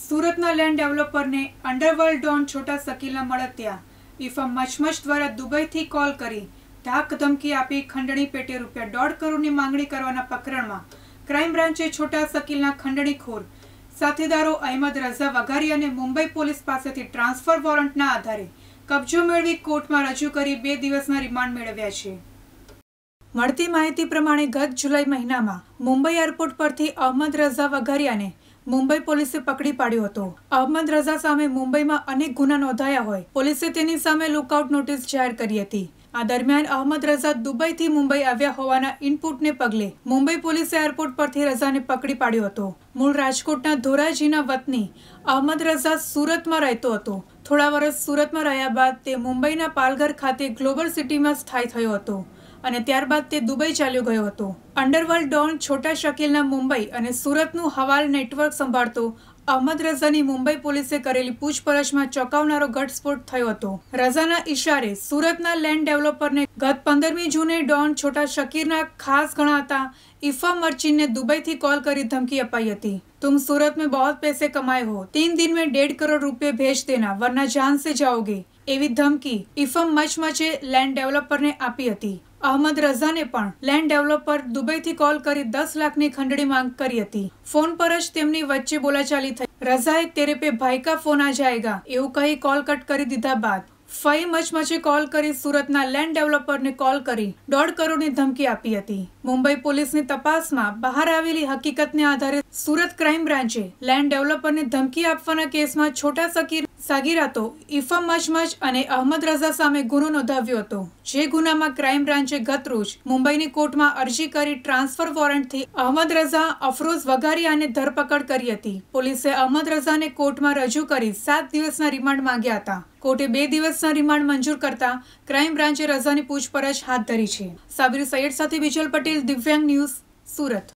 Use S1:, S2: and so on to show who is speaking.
S1: સુરતના લેન્ડ ડેવલપરને underworld don Chhota શકીલના મળત્યા ઇફમ મચમચ દ્વારા દુબઈથી કોલ કરી ધાક ધમકી આપી ખંડણી પેટે રૂપિયા દોઢ કરોડની માંગણી કરવાના પ્રકરણમાં ક્રાઇમ બ્રાન્ચે છોટા સકીલના ખંડણીખોર સાથીદારો અહેમદ રઝા વઘારી અને મુંબઈ પોલીસ પાસેથી ટ્રાન્સફર વોરંટના આધારે કબજો મેળવી કોર્ટમાં રજૂ કરી બે દિવસના રિમાન્ડ મેળવ્યા છે મળતી માહિતી પ્રમાણે ગત જુલાઈ મહિનામાં મુંબઈ એરપોર્ટ પરથી અહમદ રઝા વઘારિયાને મુંબઈ પોલીસે પકડી પાડ્યો હતો અહમદ રઝા સામે મુંબઈમાં અનેક ગુના નોંધાયા હોય પોલીસે તેની સામે લુકઆઉટ નોટિસ જાહેર કરી હતી આ દરમિયાન અહમદ રઝા દુબઈથી મુંબઈ આવ્યા હોવાના ઇનપુટને પગલે મુંબઈ પોલીસે એરપોર્ટ પરથી રઝાને પકડી પાડ્યો હતો મૂળ રાજકોટના ધોરાજીના વતની અહમદ રઝા સુરતમાં રહેતો હતો થોડા વર્ષ સુરતમાં રહ્યા બાદ તે મુંબઈના પાલઘર ખાતે ગ્લોબલ સિટીમાં સ્થાયી થયો હતો અને ત્યારબાદ તે દુબઈ ચાલ્યો ગયો હતો અંડરવર્લ્ડ ડોન છોટા શકીલના મુંબઈ અને સુરતનું હવાલ નેટવર્ક સંભાળતો અહમદ રઝાની મુંબઈ પોલીસે કરેલી પૂછપરછમાં ચોંકાવનારો ઘટસ્ફોટ થયો હતો રઝાના ઇશારે સુરતના લેન્ડ ડેવલપરને ગત પંદરમી જૂને ડોન છોટા શકીરના ખાસ ગણાતા ઇફા મર્ચિનને દુબઈથી કોલ કરી ધમકી અપાઈ હતી तुम सूरत में बहुत પૈસે કમાય હો તીન दिन में डेढ़ करोड़ रुपए भेज देना वरना जान से जाओगे એવી ધમકી ઇફમ મચમચે લેન્ડ ડેવલપરને આપી હતી અહમદ રઝાને પણ લેન્ડ ડેવલપર દુબઈથી કોલ કરી દસ લાખની ખંડણી માંગ કરી હતી ફોન પર જ તેમની વચ્ચે બોલાચાલી થઈ રઝાએ તેરે પે ભાઈ કા ફોન આ જાયગા એવું કહી કોલ કટ કરી દીધા બાદ ફઈ મચમચે કોલ કરી સુરતના લેન્ડ ડેવલપરને કોલ કરી દોઢ કરોડની ધમકી આપી હતી મુંબઈ પોલીસની તપાસમાં બહાર આવેલી હકીકતને આધારે સુરત ક્રાઇમ બ્રાન્ચે લેન્ડ ડેવલપરને ધમકી આપવાના કેસમાં છોટા સકીર સાગીરાતો ઇફમ મજમજ અને અહમદ રઝા સામે ગુનો નોંધાવ્યો હતો જે ગુનામાં ક્રાઇમ બ્રાન્ચે ગતરોજ મુંબઈની કોર્ટમાં અરજી કરી ટ્રાન્સફર વોરંટથી અહમદ રઝા અફરોઝ વઘારિયાને ધરપકડ કરી હતી પોલીસે અહમદ રઝાને કોર્ટમાં રજૂ કરી સાત દિવસના રિમાન્ડ માંગ્યા હતા કોર્ટે બે દિવસના રિમાન્ડ મંજૂર કરતા ક્રાઇમ બ્રાન્ચે રઝાની પૂછપરછ હાથ ધરી છે સાબિર સૈયદ સાથે વિજલ પટેલ દિવ્યાંગ ન્યૂઝ સુરત